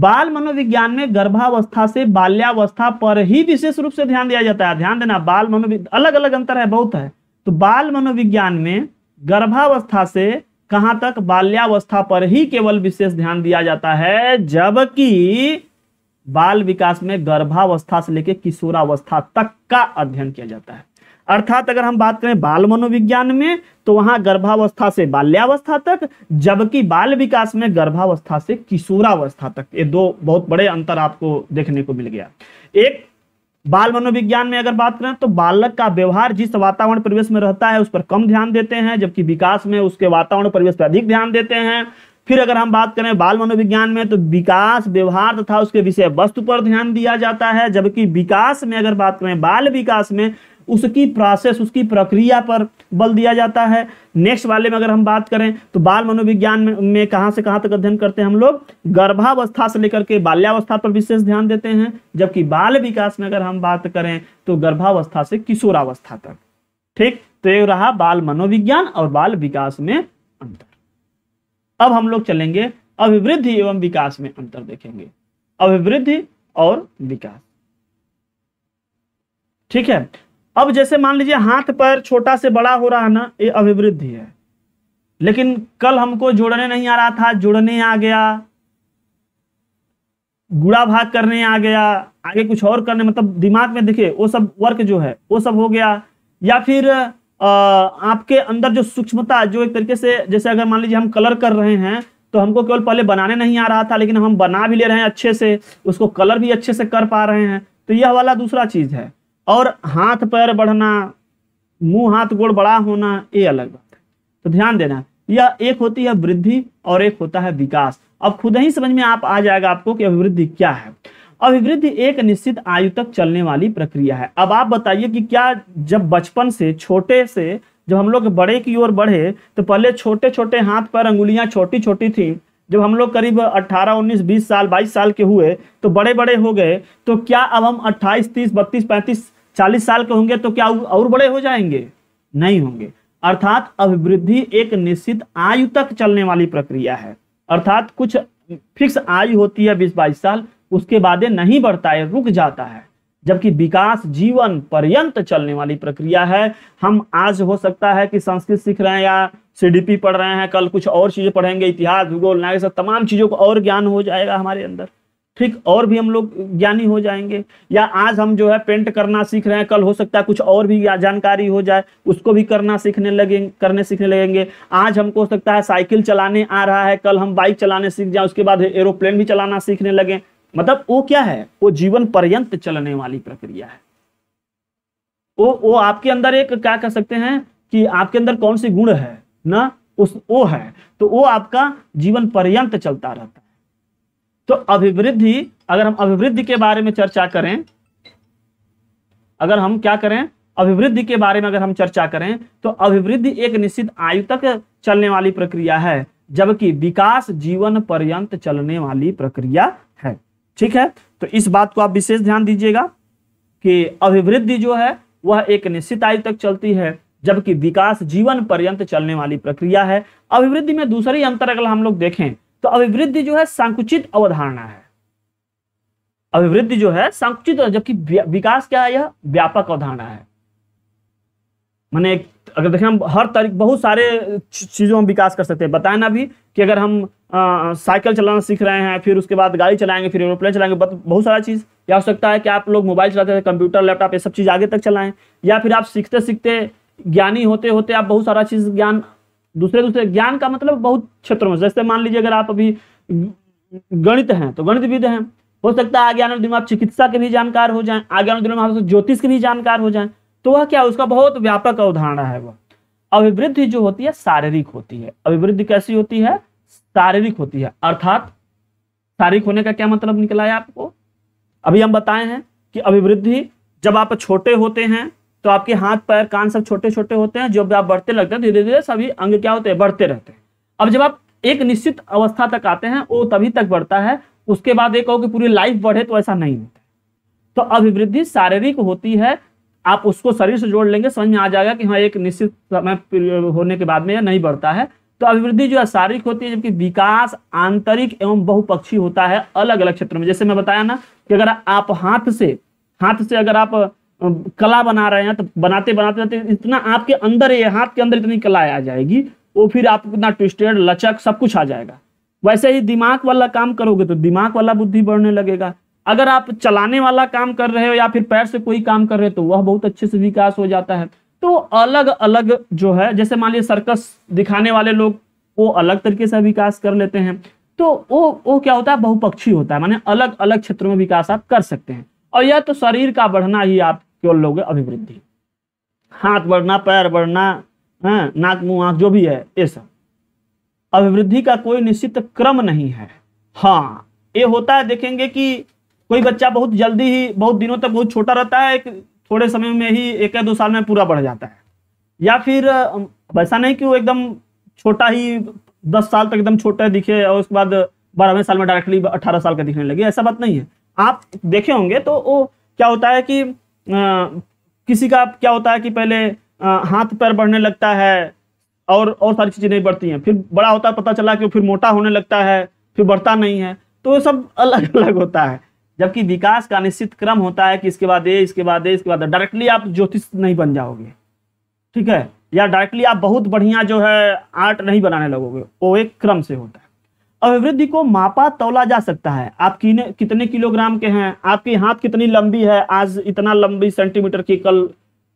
बाल मनोविज्ञान में गर्भावस्था से बाल्यावस्था पर ही विशेष रूप से ध्यान दिया जाता है ध्यान देना बाल मनोविज्ञान अलग अलग अंतर है बहुत है तो बाल मनोविज्ञान में गर्भावस्था से कहां तक बाल्यावस्था पर ही केवल विशेष ध्यान दिया जाता है जबकि बाल विकास में गर्भावस्था से लेकर किशोरावस्था तक का अध्ययन किया जाता है अर्थात अगर हम बात करें बाल मनोविज्ञान में तो वहां गर्भावस्था से बाल्यावस्था तक जबकि बाल विकास में गर्भावस्था से किशोरावस्था तक ये दो बहुत बड़े अंतर आपको देखने को मिल गया एक बाल मनोविज्ञान में अगर बात करें तो बालक का व्यवहार जिस वातावरण परिवेश में रहता है उस पर कम ध्यान देते हैं जबकि विकास में उसके वातावरण परिवेश पर अधिक ध्यान देते हैं फिर अगर हम बात करें बाल मनोविज्ञान में तो विकास व्यवहार तथा उसके विषय वस्तु पर ध्यान दिया जाता है जबकि विकास में अगर बात करें बाल विकास में उसकी प्रोसेस उसकी प्रक्रिया पर बल दिया जाता है नेक्स्ट वाले में अगर हम बात करें तो बाल मनोविज्ञान में, में कहाँ से कहाँ तक अध्ययन करते हैं हम लोग गर्भावस्था से लेकर के बाल्यावस्था पर विशेष ध्यान देते हैं जबकि बाल विकास में अगर हम बात करें तो गर्भावस्था से किशोरावस्था तक ठीक तो ये रहा बाल मनोविज्ञान और बाल विकास में अंतर अब हम लोग चलेंगे अभिवृद्धि एवं विकास में अंतर देखेंगे अभिवृद्धि और विकास ठीक है अब जैसे मान लीजिए हाथ पैर छोटा से बड़ा हो रहा है ना ये अभिवृद्धि है लेकिन कल हमको जोड़ने नहीं आ रहा था जोड़ने आ गया गुड़ा भाग करने आ गया आगे कुछ और करने मतलब दिमाग में देखिए वो सब वर्क जो है वो सब हो गया या फिर आ, आपके अंदर जो सूक्ष्मता जो एक तरीके से जैसे अगर मान लीजिए हम कलर कर रहे हैं तो हमको केवल पहले बनाने नहीं आ रहा था लेकिन हम बना भी ले रहे हैं अच्छे से उसको कलर भी अच्छे से कर पा रहे हैं तो यह वाला दूसरा चीज है और हाथ पैर बढ़ना मुंह हाथ गोड़ बड़ा होना ये अलग बात है तो ध्यान देना यह एक होती है वृद्धि और एक होता है विकास अब खुद ही समझ में आप आ जाएगा आपको कि अभिवृद्धि क्या है अभिवृद्धि एक निश्चित आयु तक चलने वाली प्रक्रिया है अब आप बताइए कि क्या जब बचपन से छोटे से जब हम लोग बड़े की ओर बढ़े तो पहले छोटे छोटे हाथ पर अंगुलियां छोटी छोटी थी जब हम लोग करीब 18, 19, 20 साल 22 साल के हुए तो बड़े बड़े हो गए तो क्या अब हम 28, 30, 32, 35, 40 साल के होंगे तो क्या और बड़े हो जाएंगे नहीं होंगे अर्थात अभिवृद्धि एक निश्चित आयु तक चलने वाली प्रक्रिया है अर्थात कुछ फिक्स आयु होती है बीस बाईस साल उसके बाद नहीं बढ़ता है रुक जाता है जबकि विकास जीवन पर्यंत चलने वाली प्रक्रिया है हम आज हो सकता है कि संस्कृत सीख रहे हैं या सीडीपी पढ़ रहे हैं कल कुछ और चीज़ें पढ़ेंगे इतिहास भूगोल नागरिक सब तमाम चीज़ों को और ज्ञान हो जाएगा हमारे अंदर ठीक और भी हम लोग ज्ञानी हो जाएंगे या आज हम जो है पेंट करना सीख रहे हैं कल हो सकता है कुछ और भी जानकारी हो जाए उसको भी करना सीखने लगेंगे करने सीखने लगेंगे आज हमको हो सकता है साइकिल चलाने आ रहा है कल हम बाइक चलाने सीख जाए उसके बाद एरोप्लेन भी चलाना सीखने लगे मतलब वो क्या है वो जीवन पर्यंत चलने वाली प्रक्रिया है वो वो आपके अंदर एक क्या कह सकते हैं कि आपके अंदर कौन से गुण है ना उस वो है तो वो आपका जीवन पर्यंत चलता रहता है तो अभिवृद्धि अगर हम अभिवृद्धि के बारे में चर्चा करें अगर हम क्या करें अभिवृद्धि के बारे में अगर हम चर्चा करें तो अभिवृद्धि एक निश्चित आयु तक चलने वाली प्रक्रिया है जबकि विकास जीवन पर्यंत चलने वाली प्रक्रिया है ठीक है तो इस बात को आप विशेष ध्यान दीजिएगा कि अभिवृद्धि जो है वह एक निश्चित आयु तक चलती है जबकि विकास जीवन पर्यंत चलने वाली प्रक्रिया है अभिवृद्धि में दूसरी अंतर अगर हम लोग देखें तो अभिवृद्धि जो है संकुचित अवधारणा है अभिवृद्धि जो है संकुचित जबकि विकास क्या है यह व्यापक अवधारणा है मैंने अगर देखें हम हर तरीके बहुत सारे चीज़ों में विकास कर सकते हैं बताया ना भी कि अगर हम साइकिल चलाना सीख रहे हैं फिर उसके बाद गाड़ी चलाएंगे फिर एरोप्लेन चलाएंगे बहुत सारा चीज़ या हो सकता है कि आप लोग मोबाइल चलाते थे कंप्यूटर लैपटॉप ये सब चीज़ आगे तक चलाएं या फिर आप सीखते सीखते ज्ञानी होते होते आप बहुत सारा चीज ज्ञान दूसरे दूसरे ज्ञान का मतलब बहुत क्षेत्रों में जैसे मान लीजिए अगर आप अभी गणित हैं तो गणित विद हैं हो सकता है आगे आने दिन आप चिकित्सा के भी जानकार हो जाएं आगे आने दिनों में आप ज्योतिष के भी जानकार हो जाएं तो वह क्या उसका बहुत व्यापक अवधारणा है वह अभिवृद्धि जो होती है शारीरिक होती है अभिवृद्धि कैसी होती है शारीरिक होती है अर्थात शारीरिक होने का क्या मतलब निकला है आपको अभी हम बताए हैं कि अभिवृद्धि जब आप छोटे होते हैं तो आपके हाथ पैर कान सब छोटे छोटे होते हैं जब आप बढ़ते लगते हैं धीरे धीरे सभी अंग क्या होते हैं बढ़ते रहते हैं अब जब आप एक निश्चित अवस्था तक आते हैं वो तभी तक बढ़ता है उसके बाद एक कहो कि पूरी लाइफ बढ़े तो ऐसा नहीं होता तो अभिवृद्धि शारीरिक होती है आप उसको शरीर से जोड़ लेंगे समझ में आ जाएगा कि हाँ एक निश्चित समय होने के बाद में यह नहीं बढ़ता है तो अभिवृद्धि जो है शारीरिक होती है जबकि विकास आंतरिक एवं बहुपक्षी होता है अलग अलग क्षेत्र में जैसे मैं बताया ना कि अगर आप हाथ से हाथ से अगर आप कला बना रहे हैं तो बनाते बनाते बनाते इतना आपके अंदर ये हाथ के अंदर इतनी कला आ जाएगी वो फिर आपको इतना ट्विस्टेड लचक सब कुछ आ जाएगा वैसे ही दिमाग वाला काम करोगे तो दिमाग वाला बुद्धि बढ़ने लगेगा अगर आप चलाने वाला काम कर रहे हो या फिर पैर से कोई काम कर रहे हो तो वह बहुत अच्छे से विकास हो जाता है तो अलग अलग जो है जैसे मान लीजिए सर्कस दिखाने वाले लोग वो अलग तरीके से विकास कर लेते हैं तो वो वो क्या होता है बहुपक्षी होता है माने अलग अलग क्षेत्रों में विकास आप कर सकते हैं और यह तो शरीर का बढ़ना ही आप केवल लोगे अभिवृद्धि हाथ बढ़ना पैर बढ़ना है हाँ, नाक मुंह आंख जो भी है ये सब अभिवृद्धि का कोई निश्चित क्रम नहीं है हाँ ये होता है देखेंगे कि कोई बच्चा बहुत जल्दी ही बहुत दिनों तक बहुत छोटा रहता है थोड़े समय में ही एक या दो साल में पूरा बढ़ जाता है या फिर वैसा नहीं कि वो एकदम छोटा ही दस साल तक एकदम छोटा दिखे और उसके बाद बारहवें साल में डायरेक्टली अठारह साल का दिखने लगे ऐसा बात नहीं है आप देखे होंगे तो वो क्या होता है कि किसी का क्या होता है कि पहले हाथ पैर बढ़ने लगता है और और सारी चीज़ें नहीं बढ़ती हैं फिर बड़ा होता है पता चला कि फिर मोटा होने लगता है फिर बढ़ता नहीं है तो ये सब अलग अलग होता है जबकि विकास का निश्चित क्रम होता है कि इसके बाद ये इसके बाद ये इसके बाद डायरेक्टली आप ज्योतिष नहीं बन जाओगे ठीक है या डायरेक्टली आप बहुत बढ़िया जो है आर्ट नहीं बनाने लगोगे वो एक क्रम से होता है अभिवृद्धि को मापा तोला जा सकता है आप किने कितने किलोग्राम के हैं आपकी हाथ कितनी लंबी है आज इतना लंबी सेंटीमीटर की कल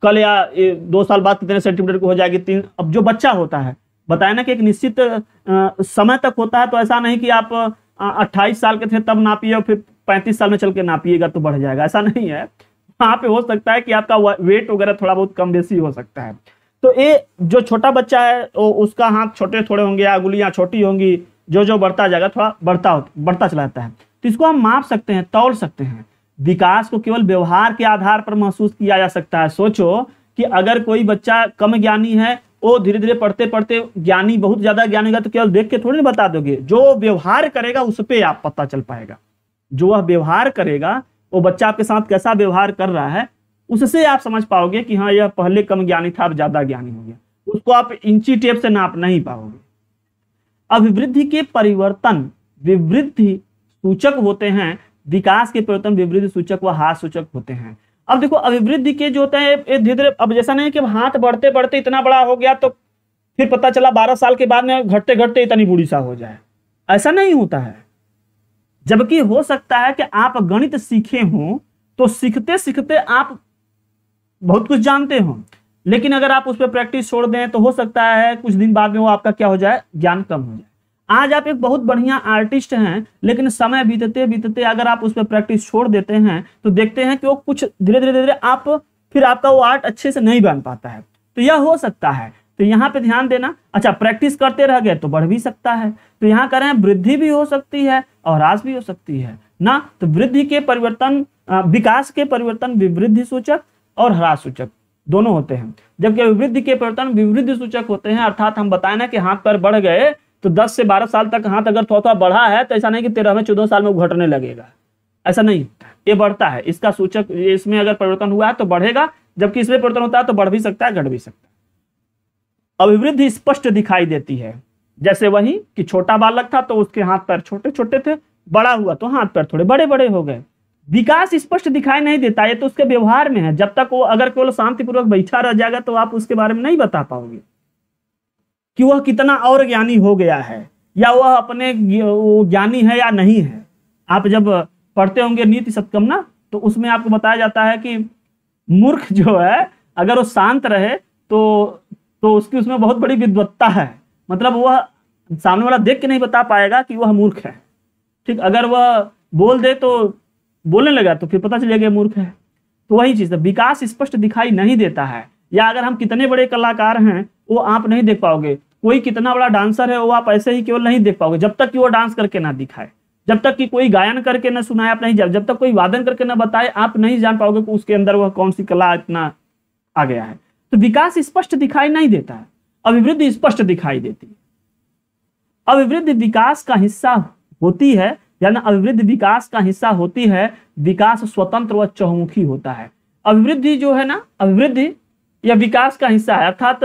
कल या दो साल बाद कितने सेंटीमीटर की हो जाएगी तीन अब जो बच्चा होता है बताया ना कि एक निश्चित समय तक होता है तो ऐसा नहीं कि आप अट्ठाईस साल के थे तब नापिए और फिर पैंतीस साल में चल के नापिएगा तो बढ़ जाएगा ऐसा नहीं है वहां पे हो सकता है कि आपका वेट वगैरह थोड़ा बहुत कम बेसी हो सकता है तो ये जो छोटा बच्चा है उसका हाथ छोटे थोड़े होंगे या उंगलियां छोटी होंगी जो जो बढ़ता जाएगा थोड़ा बढ़ता हो बढ़ता चला जाता है तो इसको हम माप सकते हैं तौल सकते हैं विकास को केवल व्यवहार के आधार पर महसूस किया जा सकता है सोचो कि अगर कोई बच्चा कम ज्ञानी है वो धीरे धीरे पढ़ते पढ़ते ज्ञानी बहुत ज्यादा ज्ञानी होगा तो केवल देख के थोड़ी ना बता दोगे जो व्यवहार करेगा उस पर आप पता चल पाएगा जो वह व्यवहार करेगा वो बच्चा आपके साथ कैसा व्यवहार कर रहा है उससे आप समझ पाओगे कि हाँ यह पहले कम ज्ञानी था अब ज्यादा ज्ञानी हो गया उसको आप इंची टेप से नाप नहीं पाओगे अभिवृद्धि के परिवर्तन विवृद्धि सूचक होते हैं विकास के परिवर्तन विवृद्धि सूचक व हाथ सूचक होते हैं अब देखो अभिवृद्धि के जो होते हैं धीरे धीरे अब जैसा नहीं कि हाथ बढ़ते बढ़ते इतना बड़ा हो गया तो फिर पता चला बारह साल के बाद में घटते घटते इतनी बुरी सा हो जाए ऐसा नहीं होता है जबकि हो सकता है कि आप गणित सीखे हो तो सीखते सीखते आप बहुत कुछ जानते हो लेकिन अगर आप उस पर प्रैक्टिस छोड़ दें तो हो सकता है कुछ दिन बाद में वो आपका क्या हो जाए ज्ञान कम हो जाए आज आप एक बहुत बढ़िया आर्टिस्ट हैं लेकिन समय बीतते बीतते अगर आप उस पर प्रैक्टिस छोड़ देते हैं तो देखते हैं कि वो कुछ धीरे धीरे धीरे आप फिर आपका वो आर्ट अच्छे से नहीं बन पाता है तो यह हो सकता है तो यहाँ पे ध्यान देना अच्छा प्रैक्टिस करते रह गए तो बढ़ भी सकता है तो यहाँ करें वृद्धि भी हो सकती है और ह्रास भी हो सकती है ना तो वृद्धि के परिवर्तन विकास के परिवर्तन विवृद्धि सूचक और ह्रास सूचक दोनों होते हैं जबकि अभिवृद्धि के परिवर्तन विवृद्धि सूचक होते हैं अर्थात हम बताए ना कि हाथ पर बढ़ गए तो 10 से 12 साल तक हाथ अगर थोड़ा थोड़ा बढ़ा है तो ऐसा नहीं कि तेरहवें चौदह साल में घटने लगेगा ऐसा नहीं ये बढ़ता है इसका सूचक इसमें अगर परिवर्तन हुआ है तो बढ़ेगा जबकि इसमें परिवर्तन होता है तो बढ़ भी सकता है घट भी सकता है अभिवृद्धि स्पष्ट दिखाई देती है जैसे वही कि छोटा बालक था तो उसके हाथ पैर छोटे छोटे थे बड़ा हुआ तो हाथ पैर थोड़े बड़े बड़े हो गए विकास स्पष्ट दिखाई नहीं देता है तो उसके व्यवहार में है जब तक वो अगर केवल शांतिपूर्वक बैठा रह जाएगा तो आप उसके बारे में नहीं बता पाओगे कि वह कितना और ज्ञानी हो गया है या वह अपने ज्ञानी है या नहीं है आप जब पढ़ते होंगे नीति ना तो उसमें आपको बताया जाता है कि मूर्ख जो है अगर वो शांत रहे तो तो उसकी उसमें बहुत बड़ी विद्वत्ता है मतलब वह सामने वाला देख के नहीं बता पाएगा कि वह मूर्ख है ठीक अगर वह बोल दे तो बोलने लगा तो फिर पता चलेगा मूर्ख है तो वही चीज़ है तो विकास स्पष्ट दिखाई नहीं देता है या अगर हम कितने बड़े कलाकार हैं वो आप नहीं देख पाओगे कोई कितना बड़ा डांसर है वो आप ऐसे ही केवल नहीं देख पाओगे जब तक कि वो डांस करके ना दिखाए जब तक कि कोई गायन करके ना सुनाए आप नहीं जाए जब तक कोई वादन करके ना बताए आप नहीं जान पाओगे कि उसके अंदर वह कौन सी कला इतना आ गया है तो विकास स्पष्ट दिखाई नहीं देता है अभिवृद्धि स्पष्ट दिखाई देती है अभिवृद्धि विकास का हिस्सा होती है यानी अभिवृद्धि विकास का हिस्सा होती है विकास स्वतंत्र व चौमुखी होता है अभिवृद्धि जो है ना अभिवृद्धि या विकास का हिस्सा है अर्थात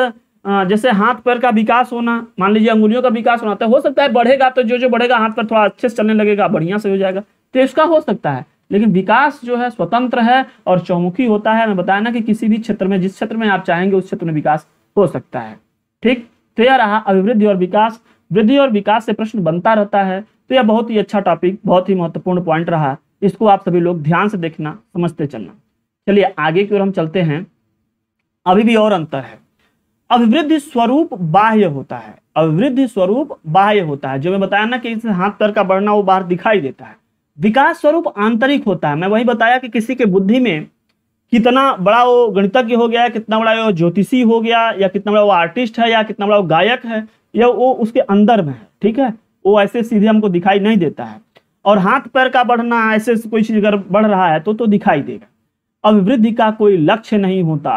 जैसे हाथ पैर का विकास होना मान लीजिए अंगुलियों का विकास होना तो हो सकता है बढ़ेगा तो जो जो बढ़ेगा हाथ पर थोड़ा अच्छे से चलने लगेगा बढ़िया से हो जाएगा तो इसका हो सकता है लेकिन विकास जो है स्वतंत्र है और चौमुखी होता है मैं बताया ना कि किसी भी क्षेत्र में जिस क्षेत्र में आप चाहेंगे उस क्षेत्र में विकास हो सकता है ठीक तो यह रहा अभिवृद्धि और विकास वृद्धि और विकास से प्रश्न बनता रहता है तो यह बहुत ही अच्छा टॉपिक बहुत ही महत्वपूर्ण पॉइंट रहा इसको आप सभी लोग ध्यान से देखना समझते चलना चलिए आगे की ओर हम चलते हैं अभी भी और अंतर है अभिवृद्धि स्वरूप बाह्य होता है अभिवृद्धि स्वरूप बाह्य होता है जो मैं बताया ना कि इस हाथ पैर का बढ़ना वो बाहर दिखाई देता है विकास स्वरूप आंतरिक होता है मैं वही बताया कि किसी के बुद्धि में कितना बड़ा वो गणितज्ञ हो गया कितना बड़ा वो ज्योतिषी हो गया या कितना बड़ा वो आर्टिस्ट है या कितना बड़ा वो गायक है या वो उसके अंदर में है ठीक है वो ऐसे सीधे हमको दिखाई नहीं देता है और हाथ पैर का बढ़ना ऐसे कोई चीज अगर बढ़ रहा है तो तो दिखाई देगा अभिवृद्धि का कोई लक्ष्य नहीं होता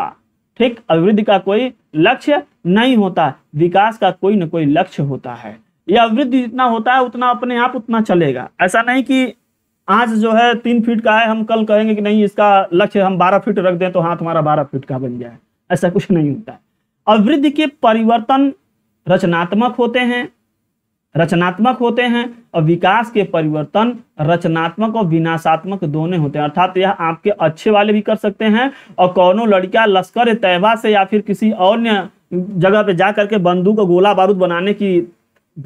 ठीक अभिवृद्धि का कोई लक्ष्य नहीं होता विकास का कोई ना कोई लक्ष्य होता है यह अभिवृद्धि जितना होता है उतना अपने आप उतना चलेगा ऐसा नहीं कि आज जो है तीन फीट का है हम कल कहेंगे कि नहीं इसका लक्ष्य हम बारह फीट रख दें तो हाथ हमारा बारह फीट का बन जाए ऐसा कुछ नहीं होता है अभिवृद्धि के परिवर्तन रचनात्मक होते हैं रचनात्मक होते हैं और विकास के परिवर्तन रचनात्मक और विनाशात्मक दोनों होते हैं अर्थात यह आपके अच्छे वाले भी कर सकते हैं और कौनो लड़का लश्कर तैयबा से या फिर किसी और जगह पे जा करके बंदूक और गोला बारूद बनाने की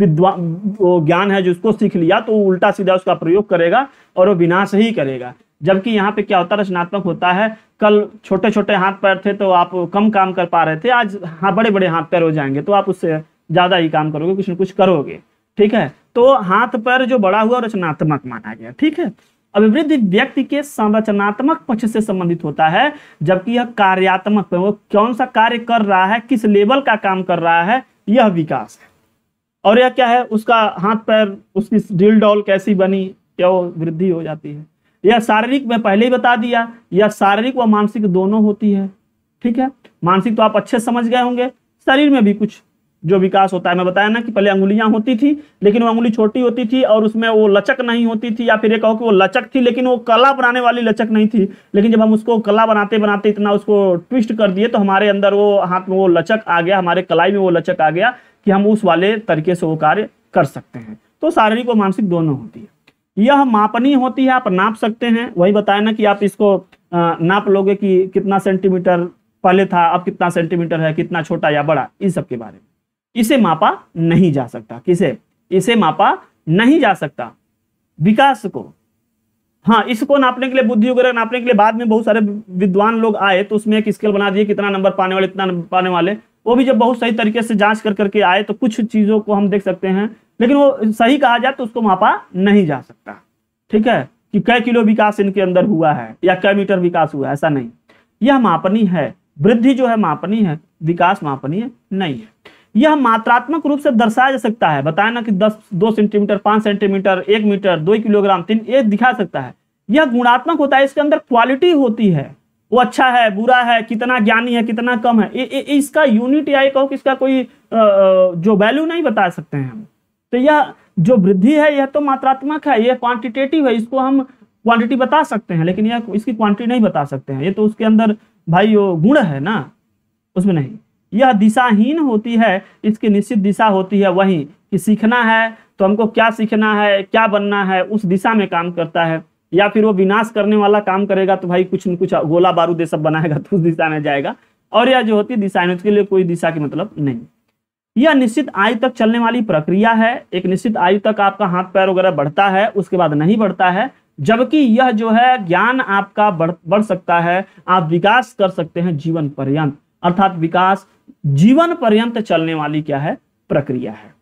विद्वान ज्ञान है जिसको सीख लिया तो उल्टा सीधा उसका प्रयोग करेगा और वो विनाश ही करेगा जबकि यहाँ पे क्या होता है रचनात्मक होता है कल छोटे छोटे हाथ पैर थे तो आप कम काम कर पा रहे थे आज हाँ बड़े बड़े हाथ पैर हो जाएंगे तो आप उससे ज़्यादा ही काम करोगे कुछ ना कुछ करोगे ठीक है तो हाथ पैर जो बड़ा हुआ रचनात्मक माना गया ठीक है अभिवृद्धि व्यक्ति के संरचनात्मक पक्ष से संबंधित होता है जबकि यह कार्यात्मक वो कौन सा कार्य कर रहा है किस लेवल का काम कर रहा है यह विकास है और यह क्या है उसका हाथ पैर उसकी डील डॉल कैसी बनी क्या वृद्धि हो जाती है यह शारीरिक में पहले ही बता दिया यह शारीरिक व मानसिक दोनों होती है ठीक है मानसिक तो आप अच्छे समझ गए होंगे शरीर में भी कुछ जो विकास होता है मैं बताया ना कि पहले अंगुलियां होती थी लेकिन वो अंगुली छोटी होती थी और उसमें वो लचक नहीं होती थी या फिर ये कहो कि वो लचक थी लेकिन वो कला बनाने वाली लचक नहीं थी लेकिन जब हम उसको कला बनाते बनाते इतना उसको ट्विस्ट कर दिए तो हमारे अंदर वो हाथ में वो लचक आ गया हमारे कलाई में वो लचक आ गया कि हम उस वाले तरीके से वो कार्य कर सकते हैं तो शारीरिक और मानसिक दोनों होती है यह मापनी होती है आप नाप सकते हैं वही बताया ना कि आप इसको नाप लोगे कि कितना सेंटीमीटर पहले था अब कितना सेंटीमीटर है कितना छोटा या बड़ा इन सब के बारे में इसे मापा नहीं जा सकता किसे इसे मापा नहीं जा सकता विकास को हाँ इसको नापने के लिए बुद्धि वगैरह नापने के लिए बाद में बहुत सारे विद्वान लोग आए तो उसमें एक स्केल बना दिए कितना नंबर पाने वाले कितना पाने वाले वो भी जब बहुत सही तरीके से जांच कर करके आए तो कुछ चीजों को हम देख सकते हैं लेकिन वो सही कहा जाए तो उसको मापा नहीं जा सकता ठीक है कि कई किलो विकास इनके अंदर हुआ है या कई मीटर विकास हुआ ऐसा नहीं यह मापनी है वृद्धि जो है मापनी है विकास मापनीय नहीं है यह मात्रात्मक रूप से दर्शाया जा सकता है बताया ना कि दस दो सेंटीमीटर पांच सेंटीमीटर एक मीटर दो किलोग्राम तीन ये दिखा सकता है यह गुणात्मक होता है इसके अंदर क्वालिटी होती है वो अच्छा है बुरा है कितना ज्ञानी है कितना कम है ए, ए, इसका यूनिट या कहो कि इसका कोई जो वैल्यू नहीं बता सकते हैं हम तो यह जो वृद्धि है यह तो मात्रात्मक है यह क्वांटिटेटिव है इसको हम क्वांटिटी बता सकते हैं लेकिन यह इसकी क्वांटिटी नहीं बता सकते हैं ये तो उसके अंदर भाई वो गुण है ना उसमें नहीं यह दिशाहीन होती है इसकी निश्चित दिशा होती है वही कि सीखना है तो हमको क्या सीखना है क्या बनना है उस दिशा में काम करता है या फिर वो विनाश करने वाला काम करेगा तो भाई कुछ न कुछ गोला बारूद सब बनाएगा तो उस दिशा में जाएगा और यह जो होती है दिशाहीन उसके लिए कोई दिशा की मतलब नहीं यह निश्चित आयु तक चलने वाली प्रक्रिया है एक निश्चित आयु तक आपका हाथ पैर वगैरह बढ़ता है उसके बाद नहीं बढ़ता है जबकि यह जो है ज्ञान आपका बढ़ बढ़ सकता है आप विकास कर सकते हैं जीवन पर्यंत अर्थात विकास जीवन पर्यंत चलने वाली क्या है प्रक्रिया है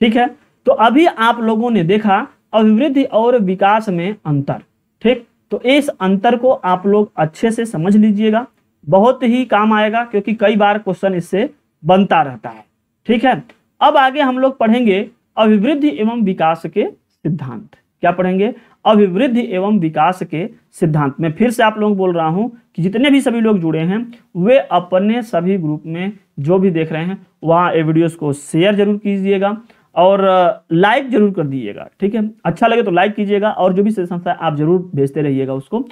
ठीक है तो अभी आप लोगों ने देखा अभिवृद्धि और विकास में अंतर ठीक तो इस अंतर को आप लोग अच्छे से समझ लीजिएगा बहुत ही काम आएगा क्योंकि कई बार क्वेश्चन इससे बनता रहता है ठीक है अब आगे हम लोग पढ़ेंगे अभिवृद्धि एवं विकास के सिद्धांत क्या पढ़ेंगे अभिवृद्धि एवं विकास के सिद्धांत में फिर से आप लोग बोल रहा हूँ कि जितने भी सभी लोग जुड़े हैं वे अपने सभी ग्रुप में जो भी देख रहे हैं वहाँ ये वीडियोस को शेयर जरूर कीजिएगा और लाइक जरूर कर दीजिएगा ठीक है अच्छा लगे तो लाइक कीजिएगा और जो भी संस्था है आप जरूर भेजते रहिएगा उसको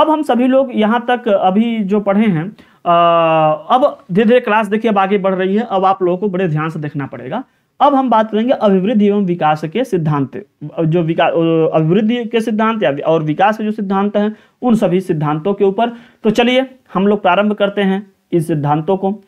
अब हम सभी लोग यहाँ तक अभी जो पढ़े हैं आ, अब धीरे धीरे क्लास देखिए अब आगे बढ़ रही है अब आप लोगों को बड़े ध्यान से देखना पड़ेगा अब हम बात करेंगे अभिवृद्धि एवं विकास के सिद्धांत जो विकास अभिवृद्धि के सिद्धांत या और विकास के जो सिद्धांत हैं उन सभी सिद्धांतों के ऊपर तो चलिए हम लोग प्रारंभ करते हैं इन सिद्धांतों को